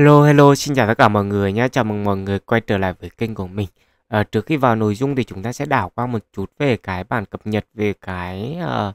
Hello hello xin chào tất cả mọi người nhé Chào mừng mọi người quay trở lại với kênh của mình à, Trước khi vào nội dung thì chúng ta sẽ đảo qua một chút về cái bản cập nhật Về cái uh,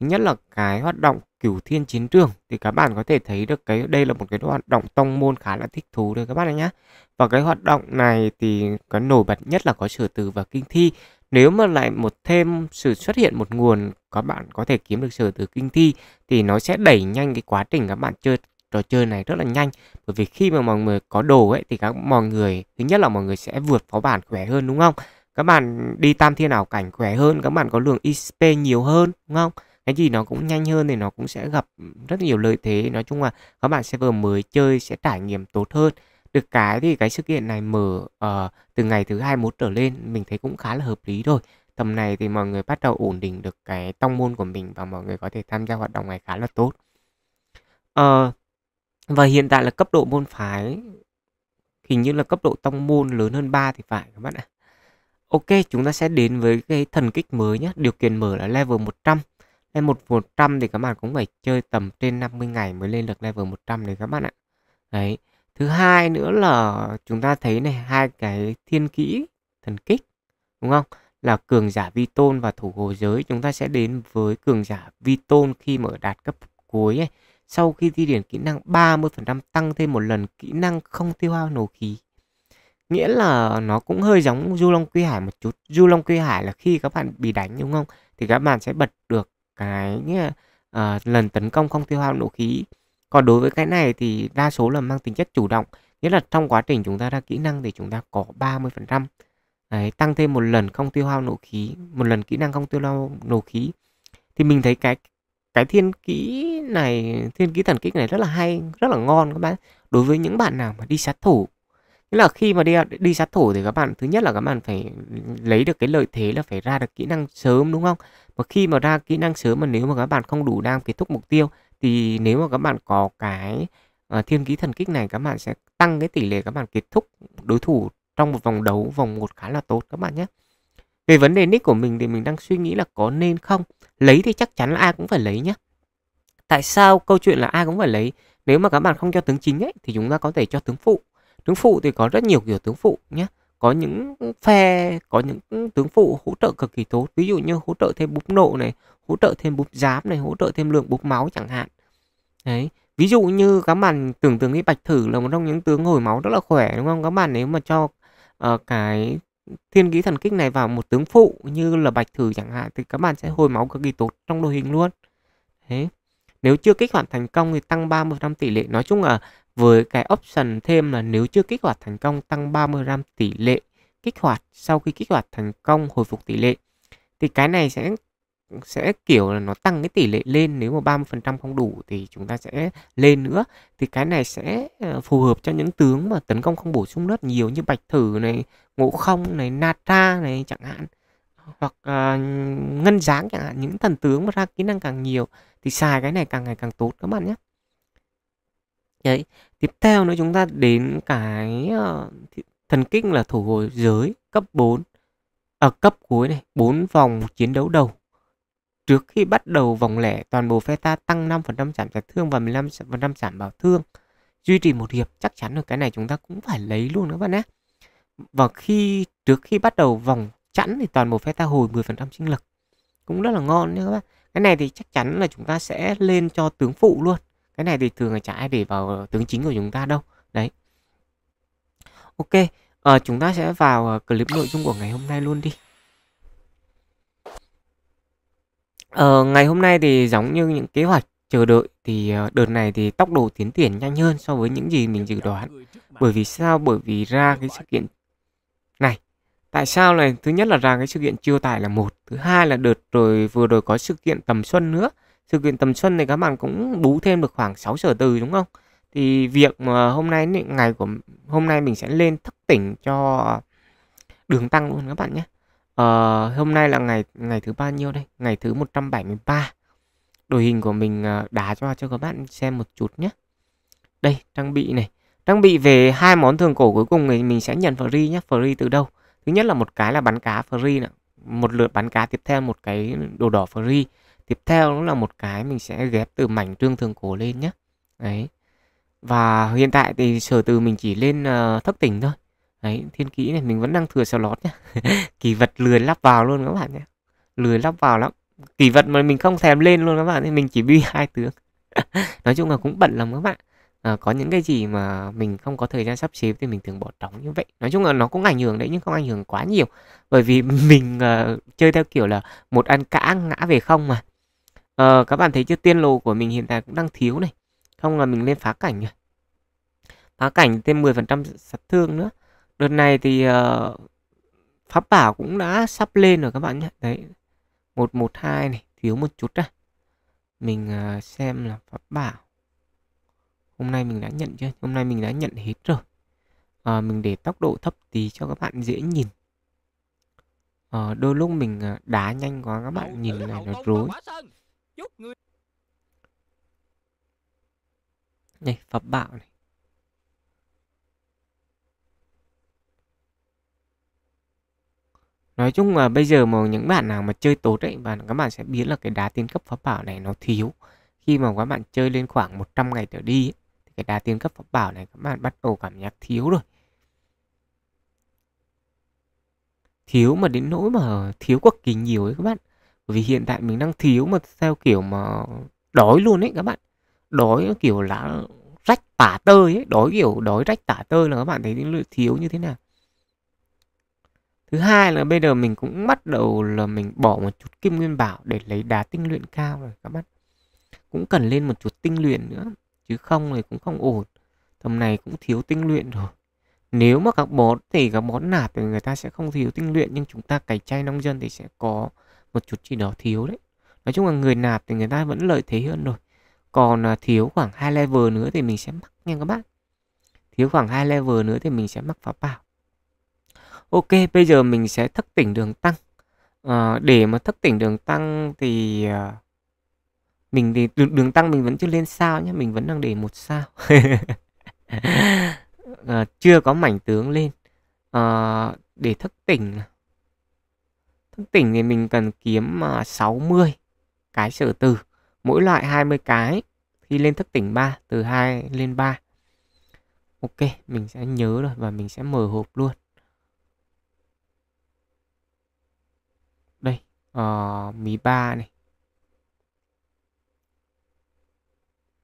nhất là cái hoạt động cửu thiên chiến trường Thì các bạn có thể thấy được cái đây là một cái hoạt động tông môn khá là thích thú đấy các bạn nhé Và cái hoạt động này thì có nổi bật nhất là có sử từ và kinh thi nếu mà lại một thêm sự xuất hiện một nguồn các bạn có thể kiếm được sở từ kinh thi thì nó sẽ đẩy nhanh cái quá trình các bạn chơi trò chơi này rất là nhanh bởi vì khi mà mọi người có đồ ấy thì các mọi người thứ nhất là mọi người sẽ vượt phó bản khỏe hơn đúng không các bạn đi tam thiên ảo cảnh khỏe hơn các bạn có lượng xp nhiều hơn đúng không cái gì nó cũng nhanh hơn thì nó cũng sẽ gặp rất nhiều lợi thế nói chung là các bạn sẽ vừa mới chơi sẽ trải nghiệm tốt hơn được cái thì cái sự kiện này mở uh, từ ngày thứ hai một trở lên mình thấy cũng khá là hợp lý rồi tầm này thì mọi người bắt đầu ổn định được cái tông môn của mình và mọi người có thể tham gia hoạt động này khá là tốt uh, và hiện tại là cấp độ môn phái hình như là cấp độ tông môn lớn hơn 3 thì phải các bạn ạ. Ok, chúng ta sẽ đến với cái thần kích mới nhé. Điều kiện mở là level 100. Level 100 thì các bạn cũng phải chơi tầm trên 50 ngày mới lên được level 100 này các bạn ạ. Đấy. Thứ hai nữa là chúng ta thấy này hai cái thiên kỹ thần kích đúng không? Là cường giả vi tôn và thủ hồ giới. Chúng ta sẽ đến với cường giả vi tôn khi mở đạt cấp cuối ấy sau khi di điển kỹ năng 30% tăng thêm một lần kỹ năng không tiêu hao nổ khí. Nghĩa là nó cũng hơi giống Du Long Quy Hải một chút. Du Long Quy Hải là khi các bạn bị đánh đúng không? Thì các bạn sẽ bật được cái uh, lần tấn công không tiêu hao nổ khí. Còn đối với cái này thì đa số là mang tính chất chủ động. Nghĩa là trong quá trình chúng ta ra kỹ năng thì chúng ta có 30%. Đấy, tăng thêm một lần không tiêu hao nổ khí, một lần kỹ năng không tiêu hao nổ khí. Thì mình thấy cái cái thiên kỹ này thiên kỹ thần kích này rất là hay rất là ngon các bạn đối với những bạn nào mà đi sát thủ nghĩa là khi mà đi đi sát thủ thì các bạn thứ nhất là các bạn phải lấy được cái lợi thế là phải ra được kỹ năng sớm đúng không và khi mà ra kỹ năng sớm mà nếu mà các bạn không đủ đam kết thúc mục tiêu thì nếu mà các bạn có cái ờ, thiên kỹ thần kích này các bạn sẽ tăng cái tỷ lệ các bạn kết thúc đối thủ trong một vòng đấu vòng một khá là tốt các bạn nhé về vấn đề nick của mình thì mình đang suy nghĩ là có nên không lấy thì chắc chắn là ai cũng phải lấy nhé tại sao câu chuyện là ai cũng phải lấy nếu mà các bạn không cho tướng chính ấy thì chúng ta có thể cho tướng phụ tướng phụ thì có rất nhiều kiểu tướng phụ nhé có những phe có những tướng phụ hỗ trợ cực kỳ tốt ví dụ như hỗ trợ thêm búp nộ này hỗ trợ thêm búp giáp này hỗ trợ thêm lượng búp máu chẳng hạn đấy ví dụ như các bạn tưởng tượng cái bạch thử là một trong những tướng hồi máu rất là khỏe đúng không các bạn nếu mà cho uh, cái thiên ký thần kích này vào một tướng phụ như là bạch thử chẳng hạn thì các bạn sẽ hồi máu cực kỳ tốt trong đội hình luôn thế nếu chưa kích hoạt thành công thì tăng 30% tỷ lệ nói chung là với cái option thêm là nếu chưa kích hoạt thành công tăng 30% tỷ lệ kích hoạt sau khi kích hoạt thành công hồi phục tỷ lệ thì cái này sẽ sẽ kiểu là nó tăng cái tỷ lệ lên nếu mà 30% không đủ thì chúng ta sẽ lên nữa thì cái này sẽ ờ, phù hợp cho những tướng mà tấn công không bổ sung rất nhiều như bạch thử này ngộ không này nata này chẳng hạn hoặc uh, ngân dáng chẳng hạn những thần tướng mà ra kỹ năng càng nhiều thì xài cái này càng ngày càng tốt các bạn nhé đấy tiếp theo nữa chúng ta đến cái uh, thần kinh là thủ hồi giới cấp 4 ở à, cấp cuối này 4 vòng chiến đấu đầu Trước khi bắt đầu vòng lẻ, toàn bộ phe ta tăng 5% giảm sát thương và 15% giảm bảo thương. Duy trì một hiệp chắc chắn được cái này chúng ta cũng phải lấy luôn các bạn nhé. Và khi trước khi bắt đầu vòng chẵn thì toàn bộ phe ta hồi 10% sinh lực. Cũng rất là ngon nhé các bạn. Cái này thì chắc chắn là chúng ta sẽ lên cho tướng phụ luôn. Cái này thì thường là chả ai để vào tướng chính của chúng ta đâu. Đấy. Ok, à, chúng ta sẽ vào ờ, clip nội dung của ngày hôm nay luôn đi. Ờ, ngày hôm nay thì giống như những kế hoạch chờ đợi thì ờ, đợt này thì tốc độ tiến triển nhanh hơn so với những gì mình dự đoán. Bởi vì sao? Bởi vì ra cái sự kiện này. Tại sao này? Thứ nhất là ra cái sự kiện chiêu tải là một. Thứ hai là đợt rồi vừa rồi có sự kiện tầm xuân nữa. Sự kiện tầm xuân này các bạn cũng bú thêm được khoảng 6 giờ từ đúng không? Thì việc mà hôm nay ngày của hôm nay mình sẽ lên thức tỉnh cho đường tăng luôn các bạn nhé. Ờ, hôm nay là ngày ngày thứ bao nhiêu đây? Ngày thứ 173. Đội hình của mình ờ, đá cho cho các bạn xem một chút nhé. Đây, trang bị này. Trang bị về hai món thường cổ cuối cùng thì mình sẽ nhận free nhé. Free từ đâu? Thứ nhất là một cái là bắn cá free nè. Một lượt bắn cá tiếp theo một cái đồ đỏ free. Tiếp theo đó là một cái mình sẽ ghép từ mảnh trương thường cổ lên nhé. Đấy. Và hiện tại thì sở từ mình chỉ lên uh, thất tỉnh thôi đấy thiên kỹ này mình vẫn đang thừa xào lót nhá kỳ vật lười lắp vào luôn các bạn nhé lười lắp vào lắm kỳ vật mà mình không thèm lên luôn các bạn thì mình chỉ bi hai tướng nói chung là cũng bận lắm các bạn à, có những cái gì mà mình không có thời gian sắp xếp thì mình thường bỏ trống như vậy nói chung là nó cũng ảnh hưởng đấy nhưng không ảnh hưởng quá nhiều bởi vì mình uh, chơi theo kiểu là một ăn cả ngã về không mà uh, các bạn thấy chưa tiên lô của mình hiện tại cũng đang thiếu này không là mình lên phá cảnh rồi phá cảnh thêm 10% sát thương nữa đợt này thì uh, pháp bảo cũng đã sắp lên rồi các bạn nhé đấy một một hai này thiếu một chút ra mình uh, xem là pháp bảo hôm nay mình đã nhận chưa hôm nay mình đã nhận hết rồi à, mình để tốc độ thấp tí cho các bạn dễ nhìn à, đôi lúc mình đá nhanh quá các bạn nhìn này nó rối này pháp bảo này nói chung là bây giờ mà những bạn nào mà chơi tốt đấy và các bạn sẽ biết là cái đá tiên cấp pháp bảo này nó thiếu khi mà các bạn chơi lên khoảng 100 ngày trở đi thì cái đá tiên cấp pháp bảo này các bạn bắt đầu cảm giác thiếu rồi thiếu mà đến nỗi mà thiếu cực kỳ nhiều ấy các bạn vì hiện tại mình đang thiếu mà theo kiểu mà đói luôn ấy các bạn đói kiểu là rách tả tơi ấy đói kiểu đói rách tả tơi là các bạn thấy thiếu như thế nào thứ hai là bây giờ mình cũng bắt đầu là mình bỏ một chút kim nguyên bảo để lấy đá tinh luyện cao rồi các bạn cũng cần lên một chút tinh luyện nữa chứ không thì cũng không ổn tầm này cũng thiếu tinh luyện rồi nếu mà các bón thì các bón nạp thì người ta sẽ không thiếu tinh luyện nhưng chúng ta cày chay nông dân thì sẽ có một chút gì đó thiếu đấy nói chung là người nạp thì người ta vẫn lợi thế hơn rồi còn à, thiếu khoảng hai level nữa thì mình sẽ mắc nha các bạn thiếu khoảng hai level nữa thì mình sẽ mắc pháp bảo Ok, bây giờ mình sẽ thức tỉnh đường tăng. À, để mà thức tỉnh đường tăng thì ờ, mình thì đường, đường tăng mình vẫn chưa lên sao nhé, mình vẫn đang để một sao. à, chưa có mảnh tướng lên. À, để thức tỉnh thức tỉnh thì mình cần kiếm à, 60 cái sở từ, mỗi loại 20 cái khi lên thức tỉnh 3 từ 2 lên 3. Ok, mình sẽ nhớ rồi và mình sẽ mở hộp luôn. uh, ba này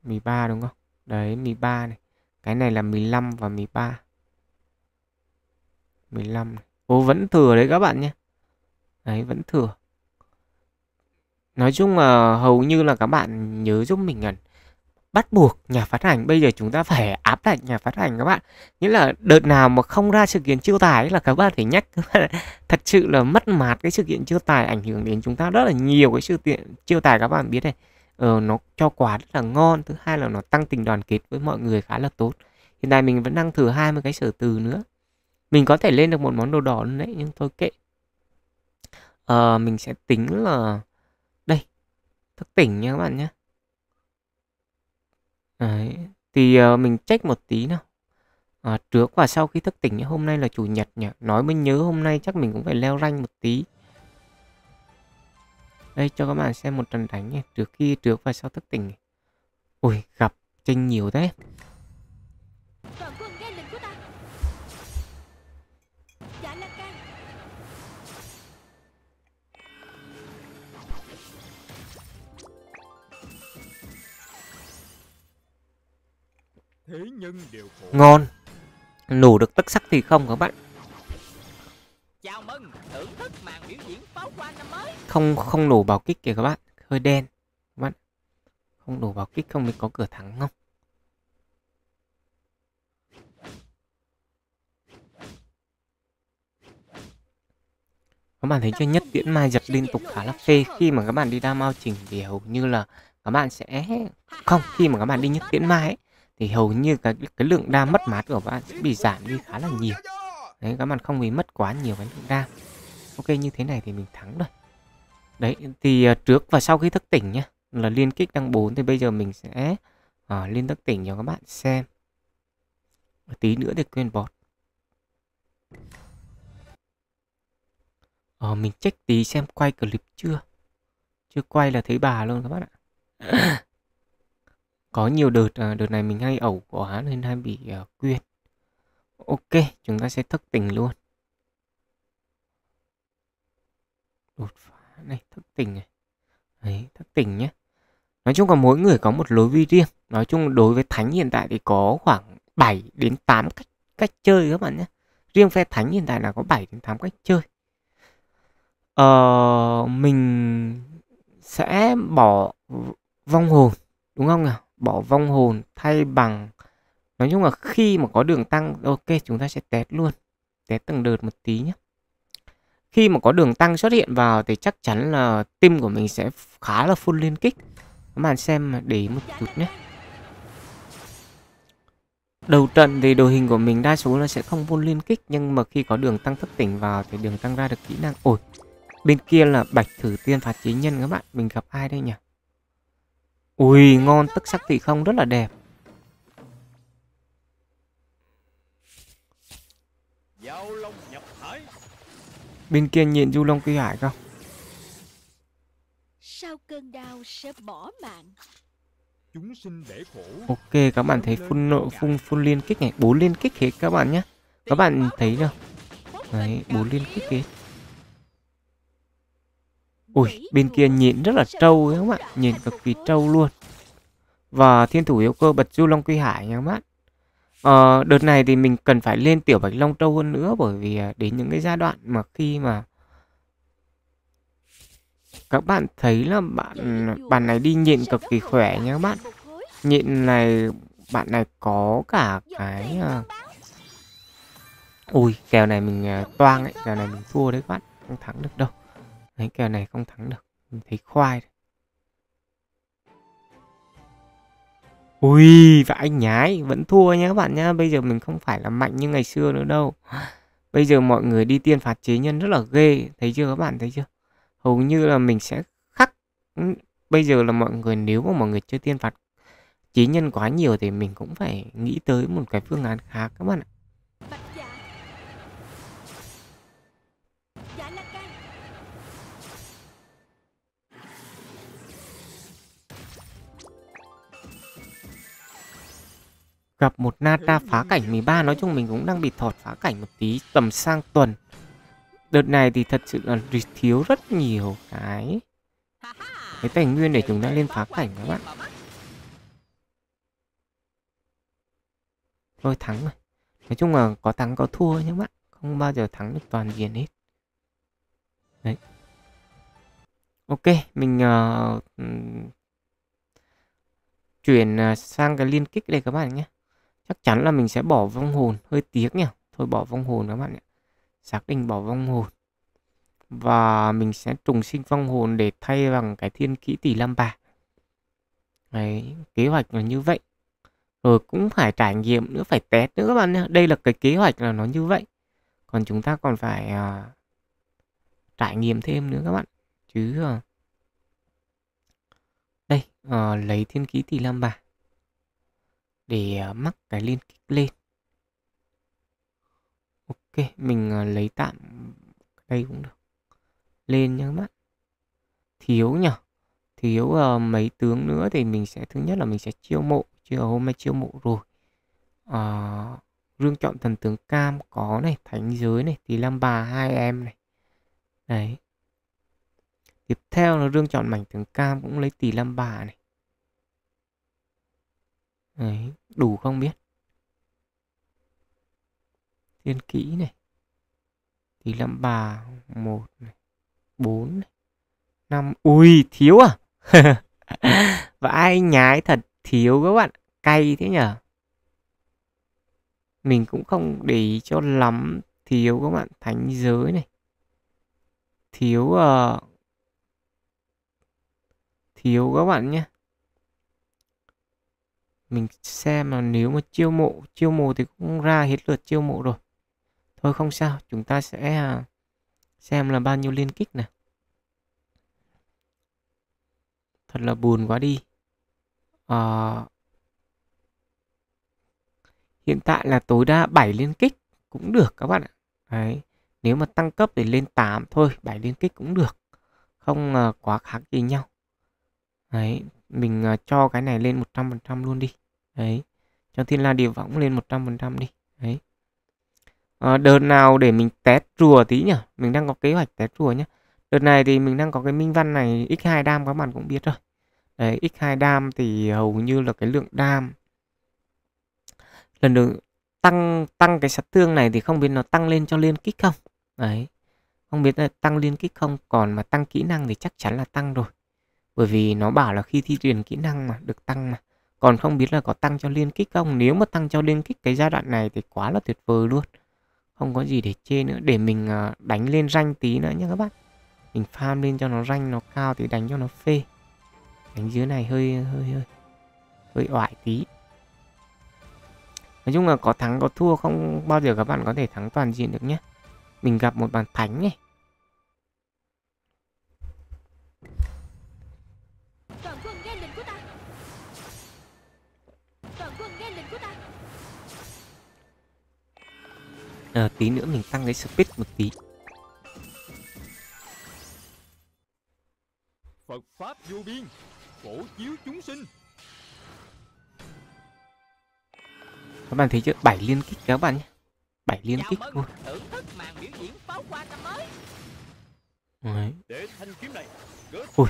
mì ba đúng không đấy mì ba này cái này là 15 và 13 15 này. Ô vẫn thừa đấy các bạn nhé đấy vẫn thừa nói chung là hầu như là các bạn nhớ giúp mình gần bắt buộc nhà phát hành bây giờ chúng ta phải áp đặt nhà phát hành các bạn nghĩa là đợt nào mà không ra sự kiện chiêu tài là các bạn phải nhắc thật sự là mất mát cái sự kiện chiêu tài ảnh hưởng đến chúng ta rất là nhiều cái sự kiện chiêu tài các bạn biết này ờ, nó cho quả rất là ngon thứ hai là nó tăng tình đoàn kết với mọi người khá là tốt hiện tại mình vẫn đang thử 20 cái sở từ nữa mình có thể lên được một món đồ đỏ luôn đấy nhưng thôi kệ ờ, mình sẽ tính là đây thức tỉnh nha các bạn nhé Đấy. Thì uh, mình check một tí nào. À, trước và sau khi thức tỉnh hôm nay là chủ nhật nhỉ. Nói mới nhớ hôm nay chắc mình cũng phải leo rank một tí. Đây cho các bạn xem một trận đánh nhé. Trước khi trước và sau thức tỉnh. Ui gặp tranh nhiều thế. Ngon Nổ được tất sắc thì không các bạn Không không nổ bảo kích kìa các bạn Hơi đen các bạn Không nổ bảo kích không mới có cửa thắng không Các bạn thấy chưa nhất tiễn mai giật liên tục khá là phê Khi mà các bạn đi đa mau chỉnh thì hầu như là Các bạn sẽ Không khi mà các bạn đi nhất tiễn mai ấy, thì hầu như cái, cái lượng đam mất mát của bạn sẽ bị giảm đi khá là nhiều đấy các bạn không bị mất quá nhiều cái lượng đam ok như thế này thì mình thắng rồi đấy thì à, trước và sau khi thức tỉnh nhá là liên kích đang 4 thì bây giờ mình sẽ à, lên thức tỉnh cho các bạn xem Một tí nữa thì quên bọt ờ, mình check tí xem quay clip chưa chưa quay là thấy bà luôn các bạn ạ có nhiều đợt à, đợt này mình hay ẩu quá nên hay bị uh, à, quyên ok chúng ta sẽ thức tỉnh luôn đột phá này thức tỉnh này đấy thức tỉnh nhé nói chung là mỗi người có một lối vi riêng nói chung đối với thánh hiện tại thì có khoảng 7 đến 8 cách cách chơi các bạn nhé riêng phe thánh hiện tại là có 7 đến 8 cách chơi ờ, mình sẽ bỏ vong hồn đúng không nào bỏ vong hồn thay bằng nói chung là khi mà có đường tăng ok chúng ta sẽ test luôn test từng đợt một tí nhé khi mà có đường tăng xuất hiện vào thì chắc chắn là tim của mình sẽ khá là full liên kích các bạn xem để một chút nhé đầu trận thì đội hình của mình đa số là sẽ không full liên kích nhưng mà khi có đường tăng thức tỉnh vào thì đường tăng ra được kỹ năng ổi bên kia là bạch thử tiên phạt chí nhân các bạn mình gặp ai đây nhỉ Ui ngon tức sắc thì không rất là đẹp Bên kia nhìn du long kỳ hải không Sau cơn đau sẽ bỏ mạng Chúng sinh để khổ Ok các bạn thấy phun nộ phun phun liên kích này bốn liên kích hết các bạn nhé Các bạn thấy không Đấy bốn liên kích hết Ui, bên kia nhìn rất là trâu ấy không ạ? Nhìn cực kỳ trâu luôn. Và thiên thủ yêu cơ bật du long quy hải nha các bạn. Ờ, đợt này thì mình cần phải lên tiểu bạch long trâu hơn nữa bởi vì à, đến những cái giai đoạn mà khi mà các bạn thấy là bạn à, bạn này đi nhịn cực kỳ khỏe nha các bạn. Nhịn này bạn này có cả cái à, Ui, kèo này mình toang ấy, kèo này mình thua đấy các bạn, không thắng được đâu. Đấy kèo này không thắng được Mình thấy khoai đấy. Ui và anh nhái Vẫn thua nhá các bạn nhá Bây giờ mình không phải là mạnh như ngày xưa nữa đâu Bây giờ mọi người đi tiên phạt chế nhân rất là ghê Thấy chưa các bạn thấy chưa Hầu như là mình sẽ khắc ừ, Bây giờ là mọi người nếu mà mọi người chơi tiên phạt chế nhân quá nhiều Thì mình cũng phải nghĩ tới một cái phương án khác các bạn ạ gặp một Nata phá cảnh 13 nói chung mình cũng đang bị thọt phá cảnh một tí tầm sang tuần đợt này thì thật sự là thiếu rất nhiều cái cái tài nguyên để chúng ta lên phá cảnh các bạn thôi thắng rồi nói chung là có thắng có thua nhé các bạn không bao giờ thắng được toàn diện hết đấy ok mình uh, chuyển ờ, sang cái liên kích đây các bạn nhé chắc chắn là mình sẽ bỏ vong hồn hơi tiếc nhỉ thôi bỏ vong hồn các bạn ạ xác định bỏ vong hồn và mình sẽ trùng sinh vong hồn để thay bằng cái thiên kỹ tỷ lâm bà Đấy, kế hoạch là như vậy rồi cũng phải trải nghiệm nữa phải test nữa các bạn nhé đây là cái kế hoạch là nó như vậy còn chúng ta còn phải uh, trải nghiệm thêm nữa các bạn chứ uh, đây uh, lấy thiên ký tỷ lâm bà để ờ, mắc cái liên kích lên ok mình ờ, lấy tạm đây cũng được lên nhá các bạn thiếu nhở thiếu uh, mấy tướng nữa thì mình sẽ thứ nhất là mình sẽ chiêu mộ chiêu hôm nay chiêu mộ rồi uh, rương chọn thần tướng cam có này thánh giới này thì lam bà hai em này đấy tiếp theo là rương chọn mảnh tướng cam cũng lấy tỷ lam bà này Đấy, đủ không biết thiên kỹ này thì làm bà một này bốn này năm ui thiếu à và ai nhái thật thiếu các bạn cay thế nhở mình cũng không để ý cho lắm thiếu các bạn thánh giới này thiếu uh, thiếu các bạn nhé mình xem là nếu mà chiêu mộ chiêu mộ thì cũng ra hết lượt chiêu mộ rồi thôi không sao chúng ta sẽ à, xem là bao nhiêu liên kích này thật là buồn quá đi à, hiện tại là tối đa 7 liên kích cũng được các bạn ạ đấy nếu mà tăng cấp thì lên 8 thôi 7 liên kích cũng được không ờ, quá khác gì nhau đấy mình à, cho cái này lên 100% luôn đi đấy cho thiên la địa võng lên 100% đi đấy à, đợt nào để mình test rùa tí nhỉ mình đang có kế hoạch test rùa nhé đợt này thì mình đang có cái minh văn này x2 đam các bạn cũng biết rồi đấy x2 đam thì hầu như là cái lượng đam lần được tăng tăng cái sát thương này thì không biết nó tăng lên cho liên kích không đấy không biết là tăng liên kích không còn mà tăng kỹ năng thì chắc chắn là tăng rồi bởi vì nó bảo là khi thi truyền kỹ năng mà được tăng mà còn không biết là có tăng cho liên kích không nếu mà tăng cho liên kích cái giai đoạn này thì quá là tuyệt vời luôn không có gì để chê nữa để mình à, đánh lên ranh tí nữa nhé các bạn mình farm lên cho nó ranh nó cao thì đánh cho nó phê đánh dưới này hơi hơi hơi hơi oải tí nói chung là có thắng có thua không bao giờ các bạn có thể thắng toàn diện được nhé mình gặp một bàn thánh này à, tí nữa mình tăng cái speed một tí Phật pháp vô biên phổ chiếu chúng sinh các bạn thấy chưa bảy liên kích các bạn nhé bảy liên kích luôn Đấy. ui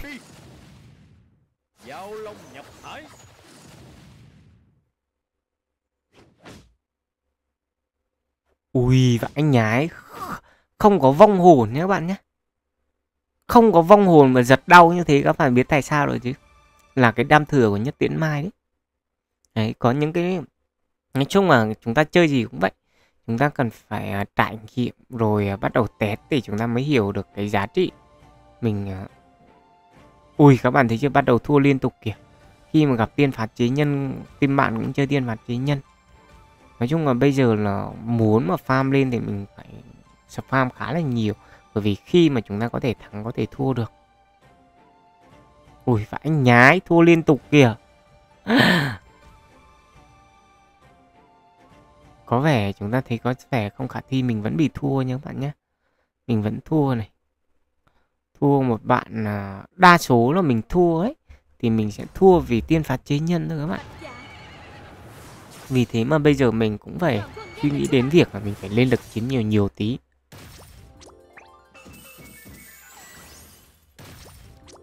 Ui và anh nhái Không có vong hồn nhé các bạn nhé Không có vong hồn mà giật đau như thế Các bạn biết tại sao rồi chứ Là cái đam thừa của nhất tiễn mai đấy Đấy có những cái Nói chung là chúng ta chơi gì cũng vậy Chúng ta cần phải à, trải nghiệm Rồi à, bắt đầu test thì chúng ta mới hiểu được cái giá trị Mình à, Ui các bạn thấy chưa bắt đầu thua liên tục kìa Khi mà gặp tiên phạt chế nhân Team bạn cũng chơi tiên phạt chế nhân nói chung là bây giờ là muốn mà farm lên thì mình phải sập farm khá là nhiều bởi vì khi mà chúng ta có thể thắng có thể thua được ui vãi nhái thua liên tục kìa có vẻ chúng ta thấy có vẻ không khả thi mình vẫn bị thua nhé các bạn nhé mình vẫn thua này thua một bạn à, đa số là mình thua ấy thì mình sẽ thua vì tiên phạt chế nhân thôi các bạn vì thế mà bây giờ mình cũng phải suy nghĩ đến việc là mình phải lên lực chiến nhiều nhiều tí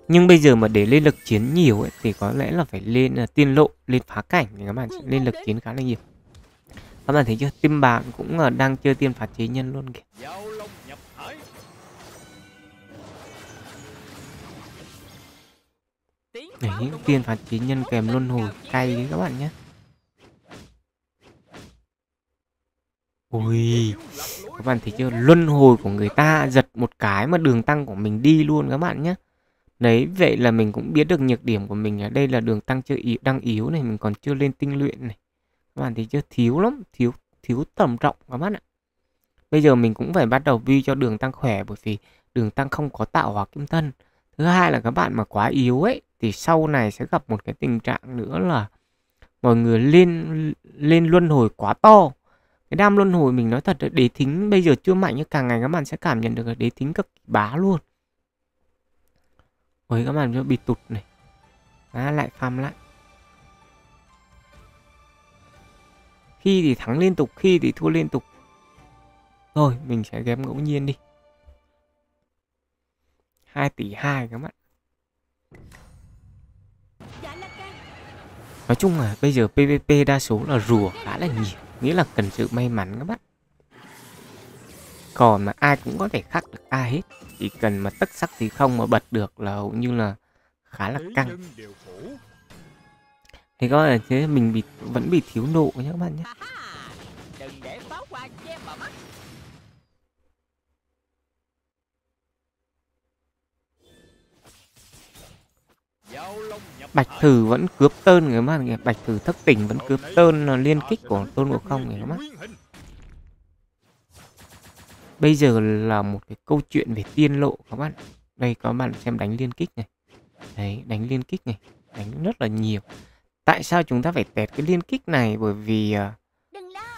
nhưng bây giờ mà để lên lực chiến nhiều ấy thì có lẽ là phải lên là tiên lộ lên phá cảnh thì các bạn sẽ lên lực chiến khá là nhiều các bạn thấy chưa tim bạn cũng là đang chơi tiên phạt chế nhân luôn kìa Đấy, tiên phạt chiến nhân kèm luân hồi cay đấy các bạn nhé Ui, các bạn thấy chưa? Luân hồi của người ta giật một cái mà đường tăng của mình đi luôn các bạn nhé. Đấy, vậy là mình cũng biết được nhược điểm của mình là đây là đường tăng chưa yếu, đang yếu này, mình còn chưa lên tinh luyện này. Các bạn thấy chưa? Thiếu lắm, thiếu thiếu tầm trọng các bạn ạ. Bây giờ mình cũng phải bắt đầu build cho đường tăng khỏe bởi vì đường tăng không có tạo hóa kim thân. Thứ hai là các bạn mà quá yếu ấy thì sau này sẽ gặp một cái tình trạng nữa là mọi người lên lên luân hồi quá to cái đam luân hồi mình nói thật đế thính bây giờ chưa mạnh nhưng càng ngày các bạn sẽ cảm nhận được là đế thính cực bá luôn Ôi các bạn cho bị tụt này à, lại farm lại khi thì thắng liên tục khi thì thua liên tục thôi mình sẽ ghép ngẫu nhiên đi 2 tỷ 2 các bạn Nói chung là bây giờ PVP đa số là rùa khá là nhiều nghĩa là cần sự may mắn các bạn Còn mà ai cũng có thể khắc được ai hết chỉ cần mà tất sắc thì không mà bật được là hầu như là khá là căng thì có là thế mình bị vẫn bị thiếu nộ nhé các bạn nhé đừng để pháo hoa che mắt Bạch Thử vẫn cướp tơn người mà Bạch Thử thất tỉnh vẫn cướp tơn liên kích của Tôn Ngộ Không người mà Bây giờ là một cái câu chuyện về tiên lộ các bạn Đây các bạn xem đánh liên kích này Đấy đánh liên kích này Đánh rất là nhiều Tại sao chúng ta phải tẹt cái liên kích này Bởi vì à,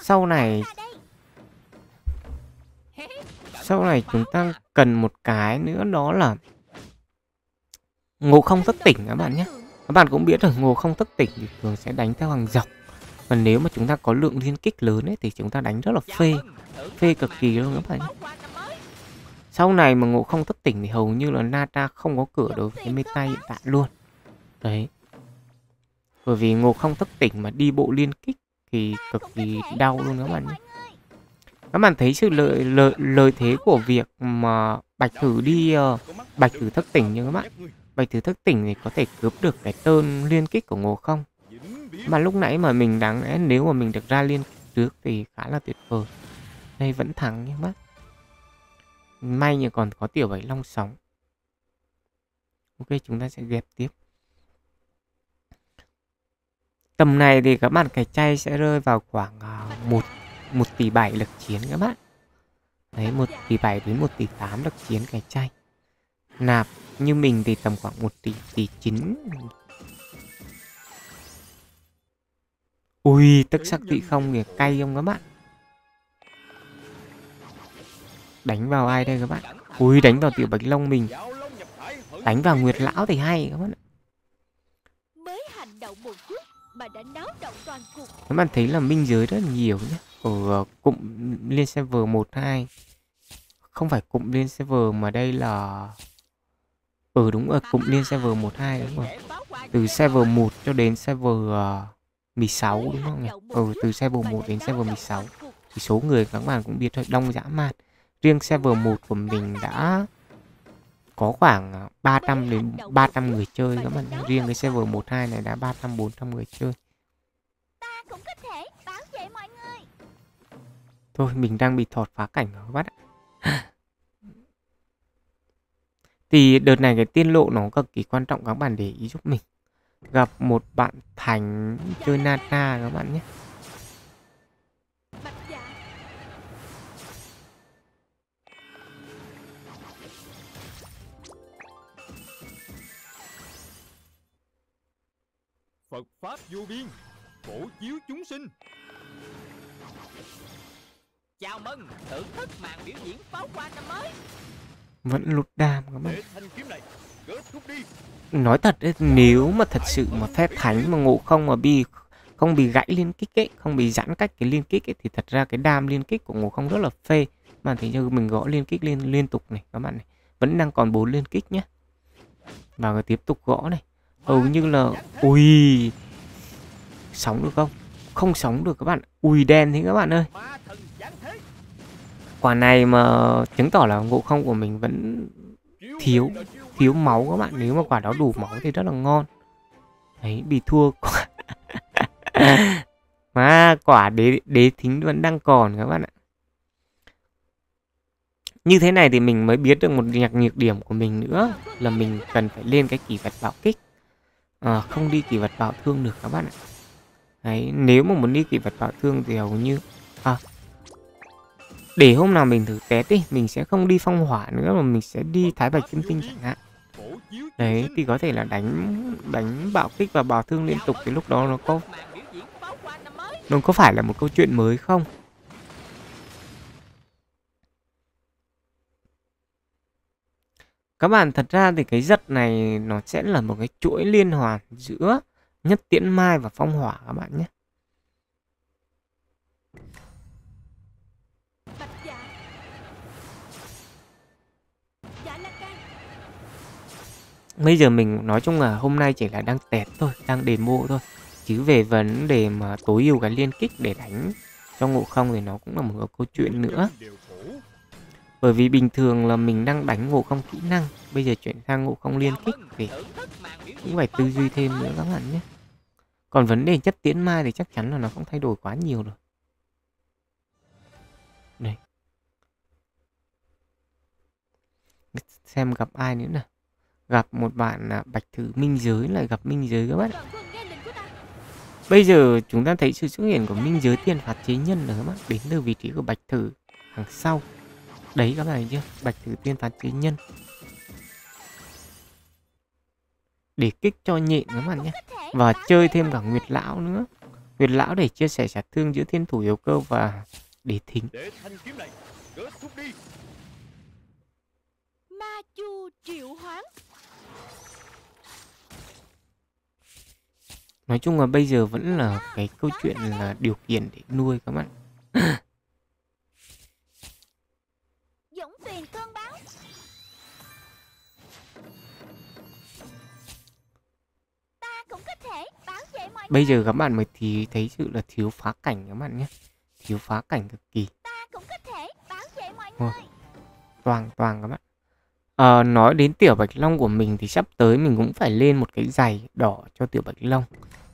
sau này Sau này chúng ta cần một cái nữa đó là ngô không thức tỉnh các bạn nhé các bạn cũng biết rồi ngô không thức tỉnh thì thường sẽ đánh theo hàng dọc và nếu mà chúng ta có lượng liên kích lớn ấy, thì chúng ta đánh rất là phê phê cực kỳ luôn các bạn nhé. sau này mà ngộ không thức tỉnh thì hầu như là nata không có cửa đối với cái meta hiện tại luôn đấy bởi vì ngộ không thức tỉnh mà đi bộ liên kích thì cực kỳ đau luôn các bạn nhé. các bạn thấy sự lợi lợi lợi thế của việc mà bạch thử đi uh, bạch thử thức tỉnh như các bạn Bạch Thứ thức tỉnh thì có thể cướp được cái tơn liên kích của ngô không? Mà lúc nãy mà mình đáng lẽ nếu mà mình được ra liên kích trước thì khá là tuyệt vời. Đây vẫn thắng nhưng mất. May như còn có tiểu bảy long sóng. Ok, chúng ta sẽ ghép tiếp. Tầm này thì các bạn cái chay sẽ rơi vào khoảng 1 à, 1 tỷ 7 lực chiến các bạn. Đấy 1 tỷ 7 đến 1 tỷ 8 lực chiến cái chay nạp như mình thì tầm khoảng một tỷ tỷ chín ui tức sắc thị không kìa cay không các bạn đánh vào ai đây các bạn ui đánh vào tiểu bạch long mình đánh vào nguyệt lão thì hay các bạn mới các bạn thấy là minh giới rất là nhiều nhé ở cụm liên server một hai không phải cụm liên server mà đây là Ừ đúng rồi, cũng lên server 12 đúng không? Từ server 1 cho đến server ờ, uh, 16 đúng không nhỉ? Ừ, từ server 1 đến server 16. Thì số người các bạn cũng biết thôi, đông dã man. Riêng server 1 của mình đã có khoảng 300 ờ, đến 300 người chơi các bạn. Riêng cái server 12 này đã 300 400 người chơi. Thôi mình đang bị thọt phá cảnh rồi các bạn ạ thì đợt này cái tiên lộ nó cực kỳ quan trọng các bạn để ý giúp mình gặp một bạn thành chơi nata các bạn nhé Phật Pháp vô biên, phổ chiếu chúng sinh. Chào mừng thưởng thức màn biểu diễn pháo hoa năm mới vẫn lụt đam các bạn nói thật đấy, nếu mà thật sự mà phép thánh mà ngộ không mà bị không bị gãy liên kích ấy không bị giãn cách cái liên kích ấy thì thật ra cái đam liên kích của ngộ không rất là phê mà thấy như mình gõ liên kích liên liên tục này các bạn này vẫn đang còn bốn liên kích nhé và tiếp tục gõ này hầu như là ui sóng được không không sóng được các bạn ui đen thế các bạn ơi quả này mà chứng tỏ là ngộ không của mình vẫn thiếu thiếu máu các bạn nếu mà quả đó đủ máu thì rất là ngon ấy bị thua quả mà quả đế đế thính vẫn đang còn các bạn ạ như thế này thì mình mới biết được một nhạc nhược điểm của mình nữa là mình cần phải lên cái kỷ vật bạo kích à, không đi kỷ vật bạo thương được các bạn ạ đấy nếu mà muốn đi kỷ vật bạo thương thì hầu như à, để hôm nào mình thử test đi mình sẽ không đi phong hỏa nữa mà mình sẽ đi thái bạch kim tinh chẳng hạn đấy thì có thể là đánh đánh bạo kích và bào thương liên tục thì lúc đó nó có nó có phải là một câu chuyện mới không các bạn thật ra thì cái giật này nó sẽ là một cái chuỗi liên hoàn giữa nhất tiễn mai và phong hỏa các bạn nhé bây giờ mình nói chung là hôm nay chỉ là đang tẹt thôi đang đề demo thôi chứ về vấn đề mà tối ưu cái liên kích để đánh cho ngộ không thì nó cũng là một câu chuyện nữa bởi vì bình thường là mình đang đánh ngộ không kỹ năng bây giờ chuyển sang ngộ không liên kích thì cũng phải tư duy thêm nữa các bạn nhé còn vấn đề chất tiễn mai thì chắc chắn là nó không thay đổi quá nhiều rồi đây xem gặp ai nữa nào gặp một bạn bạch thử minh giới lại gặp minh giới các bạn bây giờ chúng ta thấy sự xuất hiện của minh giới tiên phạt chế nhân nữa các bạn đến từ vị trí của bạch thử hàng sau đấy các bạn thấy chưa bạch thử tiên phạt chế nhân để kích cho nhện các bạn nhé và chơi thêm cả nguyệt lão nữa nguyệt lão để chia sẻ sát thương giữa thiên thủ yếu cơ và để thính ma chu triệu hoán nói chung là bây giờ vẫn là cái câu chuyện là điều kiện để nuôi các bạn dũng tuyền cơn báo ta cũng có thể bảo vệ mọi bây giờ các bạn mới thì thấy sự là thiếu phá cảnh các bạn nhé thiếu phá cảnh cực kỳ ta cũng có thể bảo vệ mọi người toàn toàn các bạn À, nói đến tiểu bạch long của mình thì sắp tới mình cũng phải lên một cái giày đỏ cho tiểu bạch long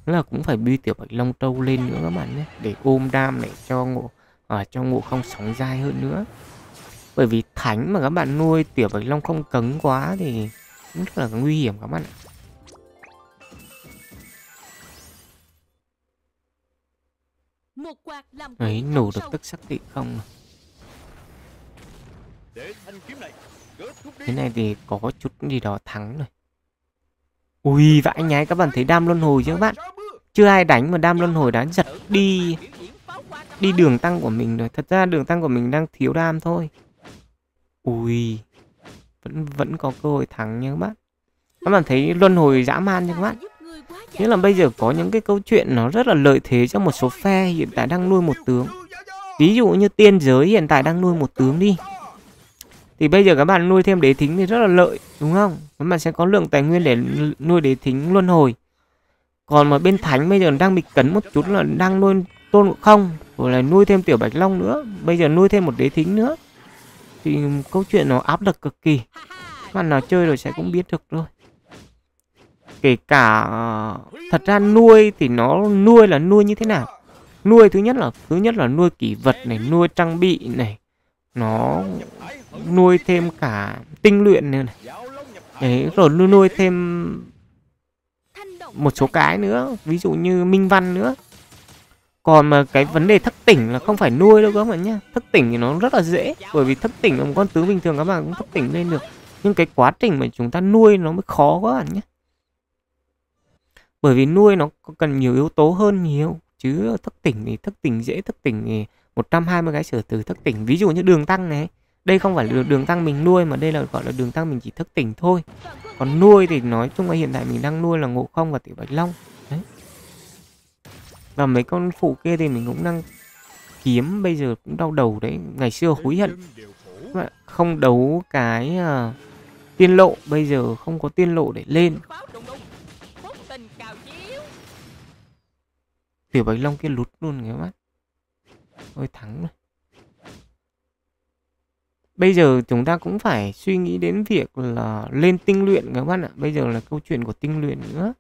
là cũng phải bi tiểu bạch long trâu lên nữa các bạn nhé để ôm đam để cho ngộ à, cho ngộ không sóng dai hơn nữa bởi vì thánh mà các bạn nuôi tiểu bạch long không cứng quá thì rất là nguy hiểm các bạn ạ ấy nổ được tức sắc tị không à? để thanh kiếm này thế này thì có chút gì đó thắng rồi ui vãi nháy các bạn thấy đam luân hồi chưa các bạn chưa ai đánh mà đam luân hồi đã giật đi đi đường tăng của mình rồi thật ra đường tăng của mình đang thiếu đam thôi ui vẫn vẫn có cơ hội thắng nha các bạn các bạn thấy luân hồi dã man nha các bạn nghĩa là bây giờ có những cái câu chuyện nó rất là lợi thế cho một số phe hiện tại đang nuôi một tướng ví dụ như tiên giới hiện tại đang nuôi một tướng đi thì bây giờ các bạn nuôi thêm đế thính thì rất là lợi đúng không các bạn sẽ có lượng tài nguyên để nuôi đế thính luân hồi còn mà bên thánh bây giờ đang bị cấn một chút là đang nuôi tôn không rồi là nuôi thêm tiểu bạch long nữa bây giờ nuôi thêm một đế thính nữa thì câu chuyện nó áp lực cực kỳ các bạn nào chơi rồi sẽ cũng biết được thôi kể cả ờ, thật ra nuôi thì nó nuôi là nuôi như thế nào nuôi thứ nhất là thứ nhất là nuôi kỷ vật này nuôi trang bị này nó nuôi thêm cả tinh luyện nữa này đấy rồi nuôi thêm một số cái nữa ví dụ như minh văn nữa còn mà cái vấn đề thức tỉnh là không phải nuôi đâu các bạn nhá, thức tỉnh thì nó rất là dễ bởi vì thức tỉnh là một con tướng bình thường các bạn cũng thức tỉnh lên được nhưng cái quá trình mà chúng ta nuôi nó mới khó các bạn nhé bởi vì nuôi nó cần nhiều yếu tố hơn nhiều chứ thức tỉnh thì thức tỉnh dễ thức tỉnh thì 120 cái sở từ thức tỉnh ví dụ như đường tăng này đây không phải là đường tăng mình nuôi mà đây là gọi là đường tăng mình chỉ thức tỉnh thôi còn nuôi thì nói chung là hiện tại mình đang nuôi là ngộ không và tiểu bạch long đấy và mấy con phụ kia thì mình cũng đang kiếm bây giờ cũng đau đầu đấy ngày xưa hối hận không đấu cái uh, tiên lộ bây giờ không có tiên lộ để lên tiểu bạch long kia lút luôn cái mắt ôi thắng rồi bây giờ chúng ta cũng phải suy nghĩ đến việc là lên tinh luyện các bạn ạ bây giờ là câu chuyện của tinh luyện nữa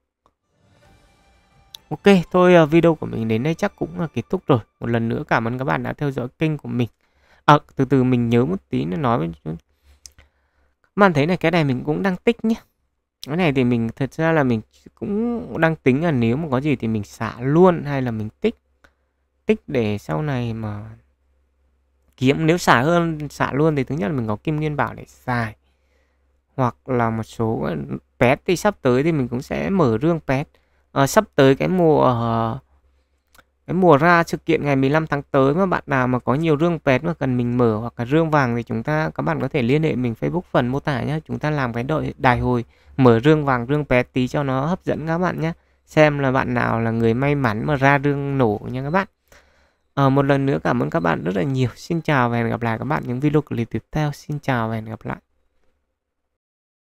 ok thôi à, video của mình đến đây chắc cũng là kết thúc rồi một lần nữa cảm ơn các bạn đã theo dõi kênh của mình à, từ từ mình nhớ một tí nữa nói với chúng bạn thấy này cái này mình cũng đang tích nhé cái này thì mình thật ra là mình cũng đang tính là nếu mà có gì thì mình xả luôn hay là mình tích tích để sau này mà kiếm nếu xả hơn xả luôn thì thứ nhất là mình có kim nguyên bảo để xài hoặc là một số ờ, pet thì sắp tới thì mình cũng sẽ mở rương pet à, sắp tới cái mùa ờ, cái mùa ra sự kiện ngày 15 tháng tới mà bạn nào mà có nhiều rương pet mà cần mình mở hoặc là rương vàng thì chúng ta các bạn có thể liên hệ mình Facebook phần mô tả nhé chúng ta làm cái đội đại hồi mở rương vàng rương pet tí cho nó hấp dẫn các bạn nhé xem là bạn nào là người may mắn mà ra rương nổ nha các bạn À, một lần nữa cảm ơn các bạn rất là nhiều. Xin chào và hẹn gặp lại các bạn những video clip tiếp theo. Xin chào và hẹn gặp lại.